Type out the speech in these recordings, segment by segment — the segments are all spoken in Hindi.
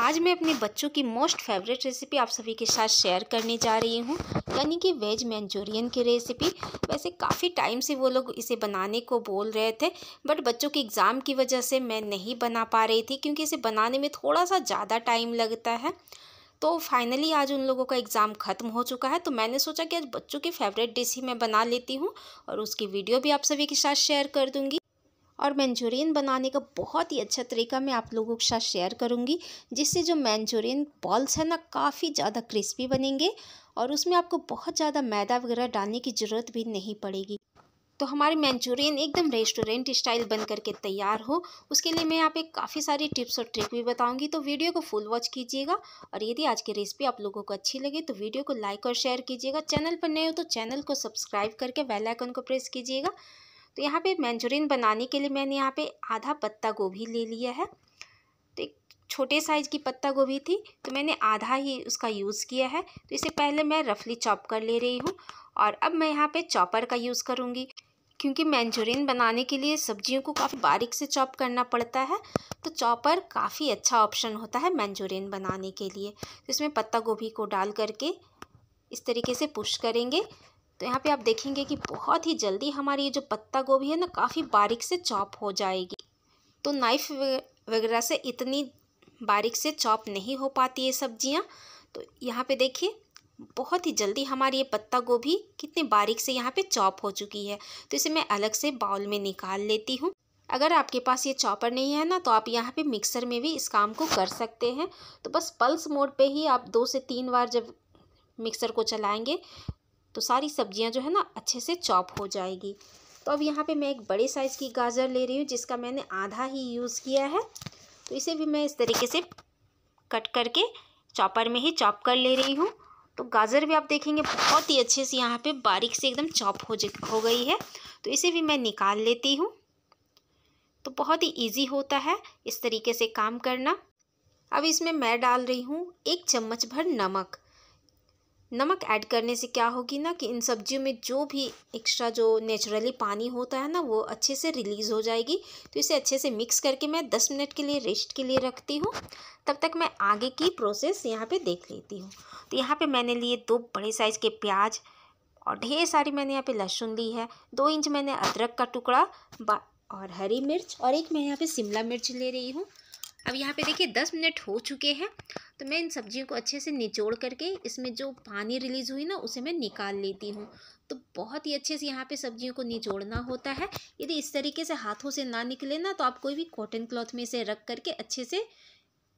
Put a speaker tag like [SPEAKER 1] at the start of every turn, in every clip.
[SPEAKER 1] आज मैं अपने बच्चों की मोस्ट फेवरेट रेसिपी आप सभी के साथ शेयर करने जा रही हूँ यानी कि वेज मंचूरियन की रेसिपी वैसे काफ़ी टाइम से वो लोग इसे बनाने को बोल रहे थे बट बच्चों के एग्ज़ाम की वजह से मैं नहीं बना पा रही थी क्योंकि इसे बनाने में थोड़ा सा ज़्यादा टाइम लगता है तो फाइनली आज उन लोगों का एग्ज़ाम ख़त्म हो चुका है तो मैंने सोचा कि आज बच्चों की फेवरेट डिश ही मैं बना लेती हूँ और उसकी वीडियो भी आप सभी के साथ शेयर कर दूँगी और मैंचूरियन बनाने का बहुत ही अच्छा तरीका मैं आप लोगों के साथ शेयर करूँगी जिससे जो मैंचूरियन बॉल्स है ना काफ़ी ज़्यादा क्रिस्पी बनेंगे और उसमें आपको बहुत ज़्यादा मैदा वगैरह डालने की ज़रूरत भी नहीं पड़ेगी तो हमारे मैंचूरियन एकदम रेस्टोरेंट स्टाइल बन करके तैयार हो उसके लिए मैं यहाँ पे काफ़ी सारी टिप्स और ट्रिक भी बताऊंगी तो वीडियो को फुल वॉच कीजिएगा और यदि आज की रेसिपी आप लोगों को अच्छी लगे तो वीडियो को लाइक और शेयर कीजिएगा चैनल पर नए हो तो चैनल को सब्सक्राइब करके बेलाइकन को प्रेस कीजिएगा तो यहाँ पे मैंजोरिन बनाने के लिए मैंने यहाँ पे आधा पत्ता गोभी ले लिया है तो एक छोटे साइज़ की पत्ता गोभी थी तो मैंने आधा ही उसका यूज़ किया है तो इसे पहले मैं रफली चॉप कर ले रही हूँ और अब मैं यहाँ पे चॉपर का यूज़ करूँगी क्योंकि मैंजोरिन बनाने के लिए सब्जियों को काफ़ी बारीक से चॉप करना पड़ता है तो चॉपर काफ़ी अच्छा ऑप्शन होता है मैंजोरिन बनाने के लिए तो इसमें पत्ता गोभी को डाल करके इस तरीके से पुश करेंगे तो यहाँ पे आप देखेंगे कि बहुत ही जल्दी हमारी ये जो पत्ता गोभी है ना काफ़ी बारीक से चॉप हो जाएगी तो नाइफ़ वगैरह से इतनी बारीक से चॉप नहीं हो पाती है सब्जियाँ तो यहाँ पे देखिए बहुत ही जल्दी हमारी ये पत्ता गोभी कितने बारीक से यहाँ पे चॉप हो चुकी है तो इसे मैं अलग से बाउल में निकाल लेती हूँ अगर आपके पास ये चॉपर नहीं है ना तो आप यहाँ पे मिक्सर में भी इस काम को कर सकते हैं तो बस पल्स मोड पे ही आप दो से तीन बार जब मिक्सर को चलाएंगे तो सारी सब्जियां जो है ना अच्छे से चॉप हो जाएगी तो अब यहाँ पे मैं एक बड़े साइज़ की गाजर ले रही हूँ जिसका मैंने आधा ही यूज़ किया है तो इसे भी मैं इस तरीके से कट करके चॉपर में ही चॉप कर ले रही हूँ तो गाजर भी आप देखेंगे बहुत ही अच्छे से यहाँ पे बारीक से एकदम चॉप हो हो गई है तो इसे भी मैं निकाल लेती हूँ तो बहुत ही ईजी होता है इस तरीके से काम करना अब इसमें मैं डाल रही हूँ एक चम्मच भर नमक नमक ऐड करने से क्या होगी ना कि इन सब्जियों में जो भी एक्स्ट्रा जो नेचुरली पानी होता है ना वो अच्छे से रिलीज़ हो जाएगी तो इसे अच्छे से मिक्स करके मैं दस मिनट के लिए रेस्ट के लिए रखती हूँ तब तक मैं आगे की प्रोसेस यहाँ पे देख लेती हूँ तो यहाँ पे मैंने लिए दो बड़े साइज़ के प्याज और ढेर सारी मैंने यहाँ पर लहसुन ली है दो इंच मैंने अदरक का टुकड़ा और हरी मिर्च और एक मैं यहाँ पर शिमला मिर्च ले रही हूँ अब यहाँ पे देखिए दस मिनट हो चुके हैं तो मैं इन सब्जियों को अच्छे से निचोड़ करके इसमें जो पानी रिलीज़ हुई ना उसे मैं निकाल लेती हूँ तो बहुत ही अच्छे से यहाँ पे सब्जियों को निचोड़ना होता है यदि इस तरीके से हाथों से ना निकले ना तो आप कोई भी कॉटन क्लॉथ में इसे रख करके अच्छे से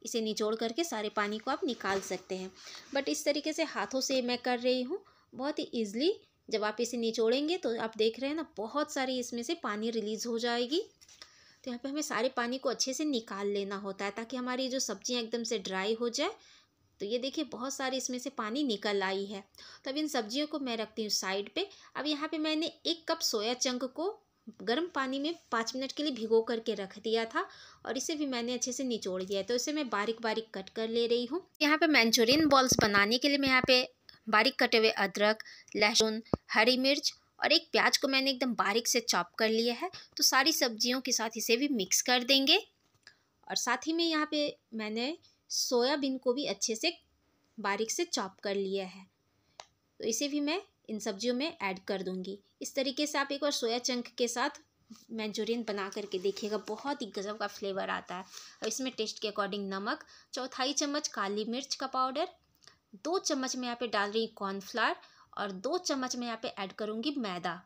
[SPEAKER 1] इसे निचोड़ करके सारे पानी को आप निकाल सकते हैं बट इस तरीके से हाथों से मैं कर रही हूँ बहुत ही ईजिली जब आप इसे निचोड़ेंगे तो आप देख रहे हैं ना बहुत सारी इसमें से पानी रिलीज़ हो जाएगी तो यहाँ पे हमें सारे पानी को अच्छे से निकाल लेना होता है ताकि हमारी जो सब्जियाँ एकदम से ड्राई हो जाए तो ये देखिए बहुत सारे इसमें से पानी निकल आई है तो अब इन सब्जियों को मैं रखती हूँ साइड पे अब यहाँ पे मैंने एक कप सोया चंक को गर्म पानी में पाँच मिनट के लिए भिगो करके रख दिया था और इसे भी मैंने अच्छे से निचोड़ दिया है तो इसे मैं बारीक बारीक कट कर ले रही हूँ यहाँ पे मैंचोरियन बॉल्स बनाने के लिए मैं यहाँ पे बारीक कटे हुए अदरक लहसुन हरी मिर्च और एक प्याज को मैंने एकदम बारीक से चॉप कर लिया है तो सारी सब्जियों के साथ इसे भी मिक्स कर देंगे और साथ ही में यहाँ पे मैंने सोयाबीन को भी अच्छे से बारीक से चॉप कर लिया है तो इसे भी मैं इन सब्जियों में ऐड कर दूंगी इस तरीके से आप एक बार सोया चंक के साथ मंचूरियन बना करके देखिएगा बहुत ही गज़ब का फ्लेवर आता है और इसमें टेस्ट के अकॉर्डिंग नमक चौथाई चम्मच काली मिर्च का पाउडर दो चम्मच मैं यहाँ पे डाल रही हूँ कॉर्नफ्लावर और दो चम्मच मैं यहाँ पे ऐड करूँगी मैदा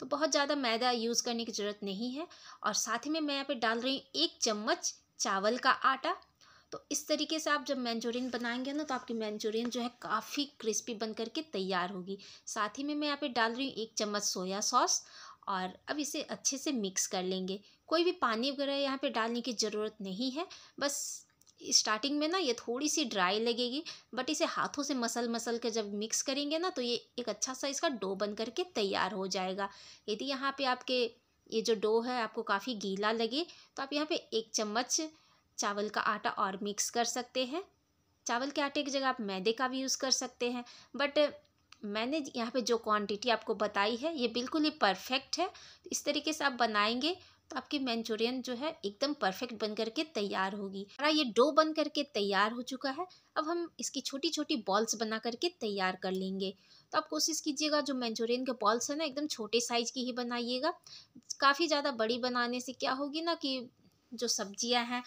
[SPEAKER 1] तो बहुत ज़्यादा मैदा यूज़ करने की ज़रूरत नहीं है और साथ ही में मैं यहाँ पे डाल रही हूँ एक चम्मच चावल का आटा तो इस तरीके से आप जब मैंचूरियन बनाएंगे ना तो आपकी मैंचूरियन जो है काफ़ी क्रिस्पी बन करके तैयार होगी साथ ही में मैं यहाँ पे डाल रही हूँ एक चम्मच सोया सॉस और अब इसे अच्छे से मिक्स कर लेंगे कोई भी पानी वगैरह यहाँ पे डालने की ज़रूरत नहीं है बस स्टार्टिंग में ना ये थोड़ी सी ड्राई लगेगी बट इसे हाथों से मसल मसल के जब मिक्स करेंगे ना तो ये एक अच्छा सा इसका डो बन करके तैयार हो जाएगा यदि यहाँ पे आपके ये जो डो है आपको काफ़ी गीला लगे तो आप यहाँ पे एक चम्मच चावल का आटा और मिक्स कर सकते हैं चावल के आटे की जगह आप मैदे का भी यूज़ कर सकते हैं बट मैंने यहाँ पे जो क्वांटिटी आपको बताई है ये बिल्कुल ही परफेक्ट है इस तरीके से आप बनाएंगे तो आपकी मैंचूरियन जो है एकदम परफेक्ट बन करके तैयार होगी हमारा ये डो बन करके तैयार हो चुका है अब हम इसकी छोटी छोटी बॉल्स बना करके तैयार कर लेंगे तो आप कोशिश कीजिएगा जो मैंचूरियन के बॉल्स हैं ना एकदम छोटे साइज़ की ही बनाइएगा काफ़ी ज़्यादा बड़ी बनाने से क्या होगी ना कि जो सब्ज़ियाँ हैं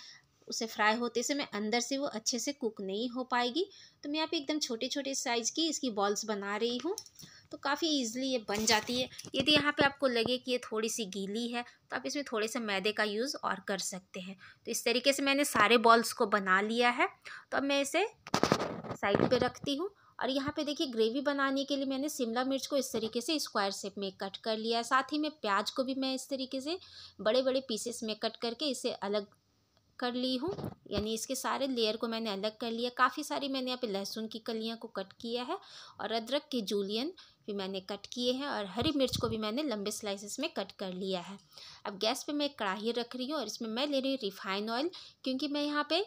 [SPEAKER 1] उसे फ्राई होते समय अंदर से वो अच्छे से कुक नहीं हो पाएगी तो मैं यहाँ पे एकदम छोटे छोटे साइज़ की इसकी बॉल्स बना रही हूँ तो काफ़ी ईजिली ये बन जाती है यदि यहाँ पे आपको लगे कि ये थोड़ी सी गीली है तो आप इसमें थोड़े से मैदे का यूज़ और कर सकते हैं तो इस तरीके से मैंने सारे बॉल्स को बना लिया है तो अब मैं इसे साइड पे रखती हूँ और यहाँ पे देखिए ग्रेवी बनाने के लिए मैंने शिमला मिर्च को इस तरीके से स्क्वायर शेप में कट कर लिया है साथ ही में प्याज को भी मैं इस तरीके से बड़े बड़े पीसेस में कट करके इसे अलग कर ली हूँ यानी इसके सारे लेयर को मैंने अलग कर लिया काफ़ी सारी मैंने यहाँ पे लहसुन की कलियाँ को कट किया है और अदरक की जूलियन भी मैंने कट किए हैं और हरी मिर्च को भी मैंने लंबे स्लाइसेस में कट कर लिया है अब गैस पे मैं कढ़ाई रख रही हूँ और इसमें मैं ले रही हूँ रिफाइन ऑयल क्योंकि मैं यहाँ पे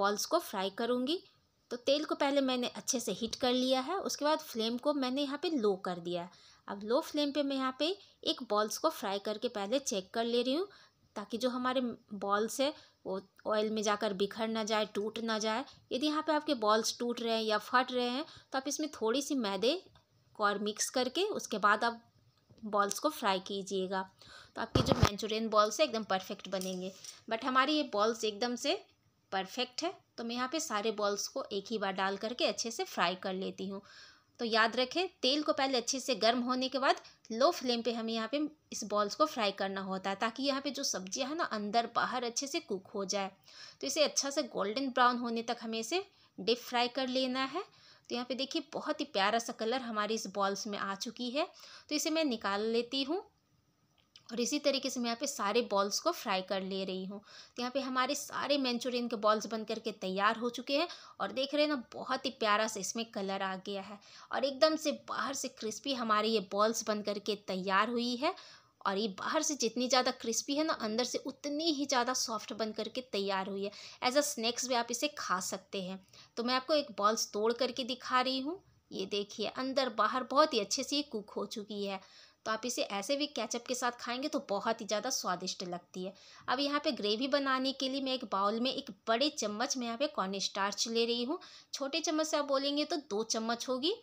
[SPEAKER 1] बॉल्स को फ्राई करूँगी तो तेल को पहले मैंने अच्छे से हीट कर लिया है उसके बाद फ्लेम को मैंने यहाँ पर लो कर दिया अब लो फ्लेम पर मैं यहाँ पर एक बॉल्स को फ्राई करके पहले चेक कर ले रही हूँ ताकि जो हमारे बॉल्स है वो ऑयल में जाकर बिखर ना जाए टूट ना जाए यदि यहाँ पे आपके बॉल्स टूट रहे हैं या फट रहे हैं तो आप इसमें थोड़ी सी मैदे को और मिक्स करके उसके बाद आप बॉल्स को फ्राई कीजिएगा तो आपकी जो मैंचूरियन बॉल्स है एकदम परफेक्ट बनेंगे बट हमारी ये बॉल्स एकदम से परफेक्ट है तो मैं यहाँ पे सारे बॉल्स को एक ही बार डाल करके अच्छे से फ्राई कर लेती हूँ तो याद रखें तेल को पहले अच्छे से गर्म होने के बाद लो फ्लेम पे हमें यहाँ पे इस बॉल्स को फ्राई करना होता है ताकि यहाँ पे जो सब्जियाँ है ना अंदर बाहर अच्छे से कुक हो जाए तो इसे अच्छा से गोल्डन ब्राउन होने तक हमें इसे डिप फ्राई कर लेना है तो यहाँ पे देखिए बहुत ही प्यारा सा कलर हमारे इस बॉल्स में आ चुकी है तो इसे मैं निकाल लेती हूँ और इसी तरीके से मैं यहाँ पे सारे बॉल्स को फ्राई कर ले रही हूँ तो यहाँ पे हमारे सारे मंचूरियन के बॉल्स बन करके तैयार हो चुके हैं और देख रहे हैं ना बहुत ही प्यारा सा इसमें कलर आ गया है और एकदम से बाहर से क्रिस्पी हमारे ये बॉल्स बन करके तैयार हुई है और ये बाहर से जितनी ज़्यादा क्रिस्पी है ना अंदर से उतनी ही ज़्यादा सॉफ्ट बन करके तैयार हुई है एज अ स्नैक्स भी आप इसे खा सकते हैं तो मैं आपको एक बॉल्स तोड़ करके दिखा रही हूँ ये देखिए अंदर बाहर बहुत ही अच्छे से ये कुक हो चुकी है तो आप इसे ऐसे भी कैचअप के साथ खाएंगे तो बहुत ही ज़्यादा स्वादिष्ट लगती है अब यहाँ पे ग्रेवी बनाने के लिए मैं एक बाउल में एक बड़े चम्मच में यहाँ पे कॉर्न स्टार्च ले रही हूँ छोटे चम्मच से आप बोलेंगे तो दो चम्मच होगी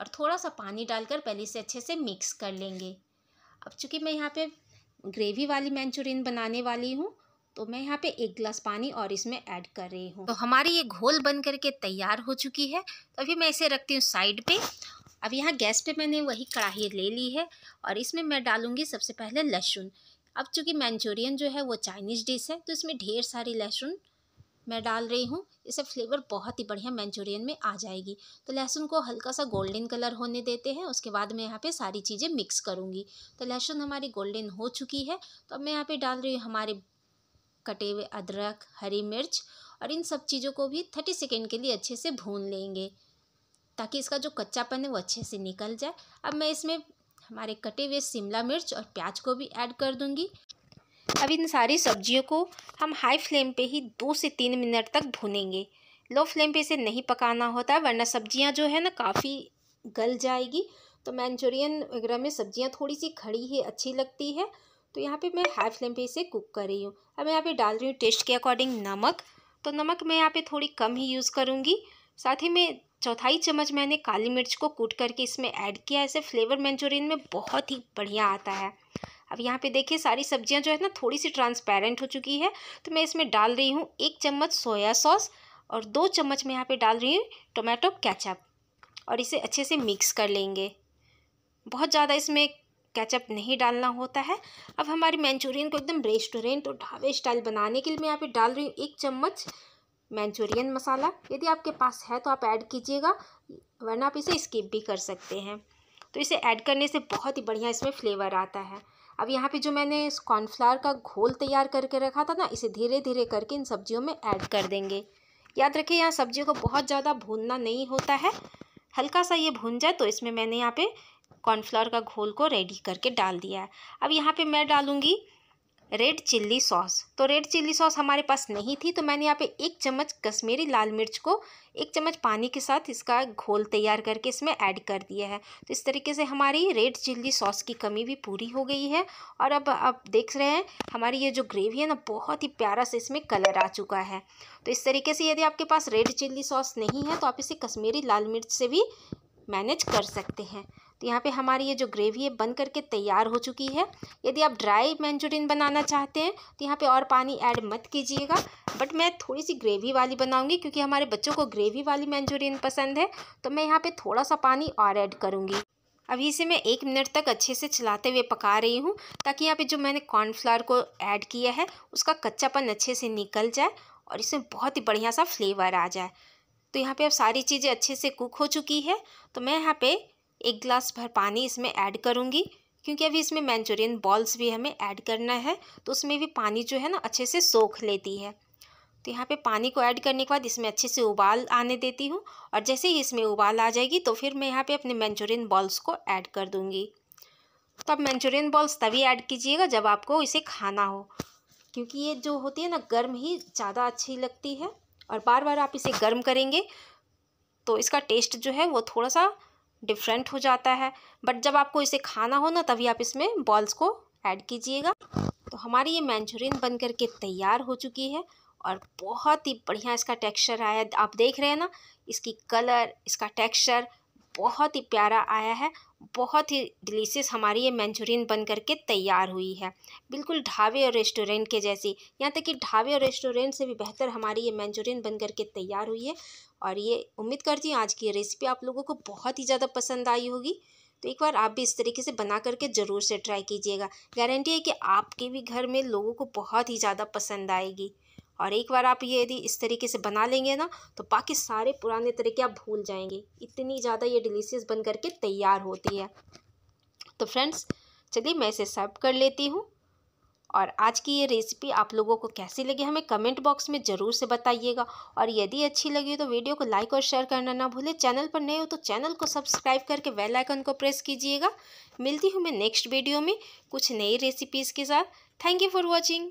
[SPEAKER 1] और थोड़ा सा पानी डालकर पहले इसे अच्छे से मिक्स कर लेंगे अब चूँकि मैं यहाँ पे ग्रेवी वाली मैंचूरियन बनाने वाली हूँ तो मैं यहाँ पे एक गिलास पानी और इसमें ऐड कर रही हूँ तो हमारी ये घोल बन करके तैयार हो चुकी है तो अभी मैं इसे रखती हूँ साइड पे अब यहाँ गैस पे मैंने वही कढ़ाई ले ली है और इसमें मैं डालूँगी सबसे पहले लहसुन अब चूँकि मैंचूरियन जो है वो चाइनीज़ डिश है तो इसमें ढेर सारी लहसुन मैं डाल रही हूँ इससे फ्लेवर बहुत ही बढ़िया मंचूरियन में आ जाएगी तो लहसुन को हल्का सा गोल्डन कलर होने देते हैं उसके बाद मैं यहाँ पे सारी चीज़ें मिक्स करूँगी तो लहसुन हमारी गोल्डन हो चुकी है तो अब मैं यहाँ पे डाल रही हूँ हमारे कटे हुए अदरक हरी मिर्च और इन सब चीज़ों को भी थर्टी सेकेंड के लिए अच्छे से भून लेंगे ताकि इसका जो कच्चापन है वो अच्छे से निकल जाए अब मैं इसमें हमारे कटे हुए शिमला मिर्च और प्याज को भी ऐड कर दूँगी अब इन सारी सब्जियों को हम हाई फ्लेम पे ही दो से तीन मिनट तक भुनेंगे लो फ्लेम पे इसे नहीं पकाना होता वरना सब्जियां जो है ना काफ़ी गल जाएगी तो मैंचूरियन वगैरह में सब्जियां थोड़ी सी खड़ी ही अच्छी लगती है तो यहाँ पे मैं हाई फ्लेम पे इसे कुक कर रही हूँ अब यहाँ पे डाल रही हूँ टेस्ट के अकॉर्डिंग नमक तो नमक मैं यहाँ पर थोड़ी कम ही यूज़ करूँगी साथ ही में चौथाई चम्मच मैंने काली मिर्च को कूट करके इसमें ऐड किया ऐसे फ्लेवर मैंचूरियन में बहुत ही बढ़िया आता है अब यहाँ पे देखिए सारी सब्जियाँ जो है ना थोड़ी सी ट्रांसपेरेंट हो चुकी है तो मैं इसमें डाल रही हूँ एक चम्मच सोया सॉस और दो चम्मच मैं यहाँ पे डाल रही हूँ टोमेटो कैचअप और इसे अच्छे से मिक्स कर लेंगे बहुत ज़्यादा इसमें कैचअप नहीं डालना होता है अब हमारी मैंचूरियन को एकदम रेस्टोरेंट और ढाबे स्टाइल बनाने के लिए मैं यहाँ पे डाल रही हूँ एक चम्मच मैंचूरियन मसाला यदि आपके पास है तो आप ऐड कीजिएगा वरना आप इसे स्किप भी कर सकते हैं तो इसे ऐड करने से बहुत ही बढ़िया इसमें फ्लेवर आता है अब यहाँ पे जो मैंने इस कॉर्नफ्लावर का घोल तैयार करके रखा था ना इसे धीरे धीरे करके इन सब्जियों में ऐड कर देंगे याद रखिए यहाँ सब्जियों को बहुत ज़्यादा भूनना नहीं होता है हल्का सा ये भून जाए तो इसमें मैंने यहाँ पे कॉर्नफ्लावर का घोल को रेडी करके डाल दिया है अब यहाँ पे मैं डालूँगी रेड चिल्ली सॉस तो रेड चिल्ली सॉस हमारे पास नहीं थी तो मैंने यहाँ पे एक चम्मच कश्मीरी लाल मिर्च को एक चम्मच पानी के साथ इसका घोल तैयार करके इसमें ऐड कर दिया है तो इस तरीके से हमारी रेड चिल्ली सॉस की कमी भी पूरी हो गई है और अब आप देख रहे हैं हमारी ये जो ग्रेवी है ना बहुत ही प्यारा से इसमें कलर आ चुका है तो इस तरीके से यदि आपके पास रेड चिल्ली सॉस नहीं है तो आप इसे कश्मीरी लाल मिर्च से भी मैनेज कर सकते हैं तो यहाँ पे हमारी ये जो ग्रेवी है बन करके तैयार हो चुकी है यदि आप ड्राई मंचूरियन बनाना चाहते हैं तो यहाँ पे और पानी ऐड मत कीजिएगा बट मैं थोड़ी सी ग्रेवी वाली बनाऊंगी क्योंकि हमारे बच्चों को ग्रेवी वाली मैंचूरियन पसंद है तो मैं यहाँ पर थोड़ा सा पानी और ऐड करूँगी अभी इसे मैं एक मिनट तक अच्छे से चलाते हुए पका रही हूँ ताकि यहाँ पे जो मैंने कॉर्नफ्लावर को ऐड किया है उसका कच्चापन अच्छे से निकल जाए और इसमें बहुत ही बढ़िया सा फ्लेवर आ जाए तो यहाँ पे अब सारी चीज़ें अच्छे से कुक हो चुकी है तो मैं यहाँ पे एक गिलास भर पानी इसमें ऐड करूँगी क्योंकि अभी इसमें मैंचूरियन बॉल्स भी हमें ऐड करना है तो उसमें भी पानी जो है ना अच्छे से सोख लेती है तो यहाँ पे पानी को ऐड करने के बाद इसमें अच्छे से उबाल आने देती हूँ और जैसे ही इसमें उबाल आ जाएगी तो फिर मैं यहाँ पे अपने मैंचूरियन बॉल्स को ऐड कर दूँगी तो आप मैंचूरियन बॉल्स तभी ऐड कीजिएगा जब आपको इसे खाना हो क्योंकि ये जो होती है ना गर्म ही ज़्यादा अच्छी लगती है और बार बार आप इसे गर्म करेंगे तो इसका टेस्ट जो है वो थोड़ा सा डिफरेंट हो जाता है बट जब आपको इसे खाना हो ना तभी आप इसमें बॉल्स को ऐड कीजिएगा तो हमारी ये मैंचुरियन बन करके तैयार हो चुकी है और बहुत ही बढ़िया इसका टेक्सचर आया आप देख रहे हैं ना इसकी कलर इसका टेक्सचर बहुत ही प्यारा आया है बहुत ही डिलीशियस हमारी ये मंचूरियन बन करके तैयार हुई है बिल्कुल ढाबे और रेस्टोरेंट के जैसी यहाँ तक कि ढाबे और रेस्टोरेंट से भी बेहतर हमारी ये मंचूरियन बन करके तैयार हुई है और ये उम्मीद करती हूँ आज की ये रेसिपी आप लोगों को बहुत ही ज़्यादा पसंद आई होगी तो एक बार आप भी इस तरीके से बना करके ज़रूर से ट्राई कीजिएगा गारंटी है कि आपके भी घर में लोगों को बहुत ही ज़्यादा पसंद आएगी और एक बार आप ये यदि इस तरीके से बना लेंगे ना तो बाकी सारे पुराने तरीके आप भूल जाएंगे इतनी ज़्यादा ये डिलीशियस बन करके तैयार होती है तो फ्रेंड्स चलिए मैं इसे सर्व कर लेती हूँ और आज की ये रेसिपी आप लोगों को कैसी लगी हमें कमेंट बॉक्स में ज़रूर से बताइएगा और यदि अच्छी लगी तो वीडियो को लाइक और शेयर करना ना भूलें चैनल पर नए हो तो चैनल को सब्सक्राइब करके बेल आइकन को प्रेस कीजिएगा मिलती हूँ मैं नेक्स्ट वीडियो में कुछ नई रेसिपीज़ के साथ थैंक यू फॉर वॉचिंग